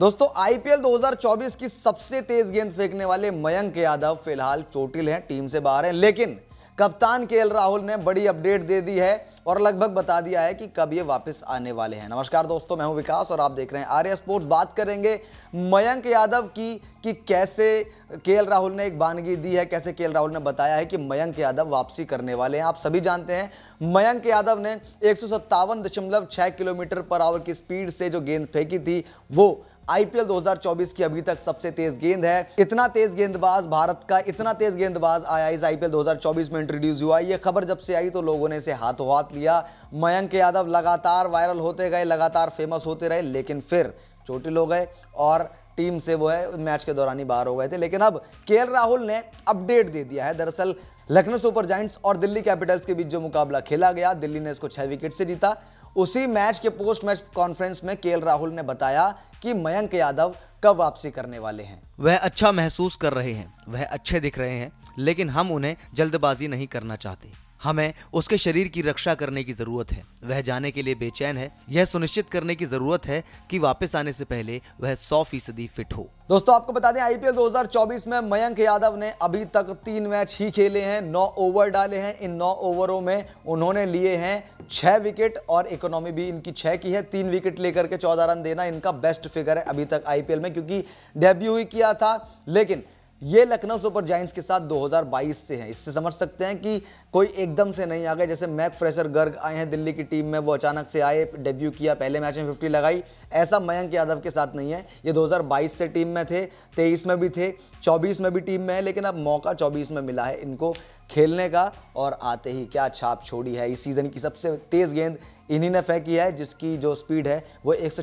दोस्तों आईपीएल 2024 की सबसे तेज गेंद फेंकने वाले मयंक यादव फिलहाल चोटिल हैं टीम से बाहर हैं लेकिन कप्तान के राहुल ने बड़ी अपडेट दे दी है और लगभग बता दिया है कि कब ये वापस आने वाले हैं नमस्कार दोस्तों मैं हूं विकास और आप देख रहे हैं आर्य स्पोर्ट्स बात करेंगे मयंक यादव की कि कैसे के राहुल ने एक बानगी दी है कैसे के राहुल ने बताया है कि मयंक यादव वापसी करने वाले हैं आप सभी जानते हैं मयंक यादव ने एक किलोमीटर पर आवर की स्पीड से जो गेंद फेंकी थी वो आईपीएल 2024 की अभी तक सबसे तेज गेंद है इतना तेज गेंदबाज भारत का इतना तेज गेंदबाज आया इस आईपीएल 2024 में इंट्रोड्यूस हुआ ये खबर जब से आई तो लोगों ने इसे हाथों हाथ लिया मयंक यादव लगातार वायरल होते गए लगातार फेमस होते रहे लेकिन फिर चोटिल हो गए और टीम से वो है मैच के दौरान ही बाहर हो गए थे लेकिन अब के राहुल ने अपडेट दे दिया है दरअसल लखनऊ सुपर जाइंट्स और दिल्ली कैपिटल्स के बीच जो मुकाबला खेला गया दिल्ली ने इसको छह विकेट से जीता उसी मैच के पोस्ट मैच कॉन्फ्रेंस में के राहुल ने बताया कि मयंक यादव कब वापसी करने वाले हैं वह अच्छा महसूस कर रहे हैं वह अच्छे दिख रहे हैं लेकिन हम उन्हें जल्दबाजी नहीं करना चाहते हमें उसके शरीर की रक्षा करने की जरूरत है वह जाने के लिए बेचैन है यह सुनिश्चित करने की जरूरत है कि वापस आने से पहले वह सौ फीसदी फिट हो दोस्तों आपको बता दें आईपीएल 2024 में मयंक यादव ने अभी तक तीन मैच ही खेले हैं नौ ओवर डाले हैं इन नौ ओवरों में उन्होंने लिए हैं छह विकेट और इकोनॉमी भी इनकी छह की है तीन विकेट लेकर के चौदह रन देना इनका बेस्ट फिगर है अभी तक आईपीएल में क्योंकि डेब्यू ही किया था लेकिन ये लखनऊ सुपर जाइंट्स के साथ 2022 से हैं इससे समझ सकते हैं कि कोई एकदम से नहीं आ गए जैसे मैक फ्रेशर गर्ग आए हैं दिल्ली की टीम में वो अचानक से आए डेब्यू किया पहले मैच में 50 लगाई ऐसा मयंक यादव के साथ नहीं है ये 2022 से टीम में थे 23 में भी थे 24 में भी टीम में है लेकिन अब मौका 24 में मिला है इनको खेलने का और आते ही क्या छाप छोड़ी है इस सीज़न की सबसे तेज़ गेंद इन्हीं ने फेंकी है जिसकी जो स्पीड है वो एक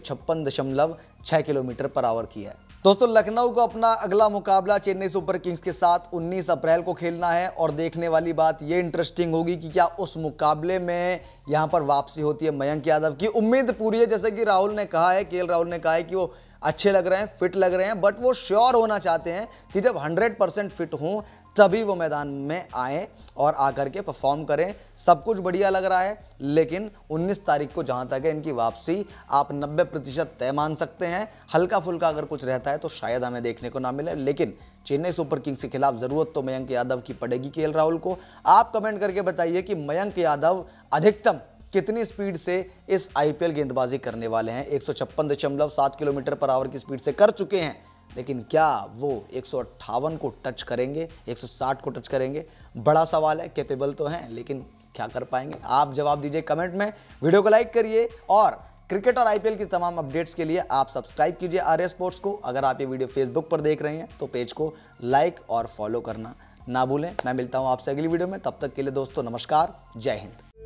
किलोमीटर पर आवर की है दोस्तों लखनऊ को अपना अगला मुकाबला चेन्नई सुपर किंग्स के साथ 19 अप्रैल को खेलना है और देखने वाली बात यह इंटरेस्टिंग होगी कि क्या उस मुकाबले में यहां पर वापसी होती है मयंक यादव की उम्मीद पूरी है जैसे कि राहुल ने कहा है के राहुल ने कहा है कि वो अच्छे लग रहे हैं फिट लग रहे हैं बट वो श्योर होना चाहते हैं कि जब 100 परसेंट फिट हों तभी वो मैदान में आएँ और आकर के परफॉर्म करें सब कुछ बढ़िया लग रहा है लेकिन 19 तारीख को जहाँ तक है इनकी वापसी आप 90 प्रतिशत तय मान सकते हैं हल्का फुल्का अगर कुछ रहता है तो शायद हमें देखने को ना मिले लेकिन चेन्नई सुपर किंग्स के खिलाफ ज़रूरत तो मयंक यादव की पड़ेगी के राहुल को आप कमेंट करके बताइए कि मयंक यादव अधिकतम कितनी स्पीड से इस आईपीएल गेंदबाजी करने वाले हैं एक किलोमीटर पर आवर की स्पीड से कर चुके हैं लेकिन क्या वो एक को टच करेंगे 160 को टच करेंगे बड़ा सवाल है कैपेबल तो हैं लेकिन क्या कर पाएंगे आप जवाब दीजिए कमेंट में वीडियो को लाइक करिए और क्रिकेट और आईपीएल की तमाम अपडेट्स के लिए आप सब्सक्राइब कीजिए आर स्पोर्ट्स को अगर आप ये वीडियो फेसबुक पर देख रहे हैं तो पेज को लाइक और फॉलो करना ना भूलें मैं मिलता हूँ आपसे अगली वीडियो में तब तक के लिए दोस्तों नमस्कार जय हिंद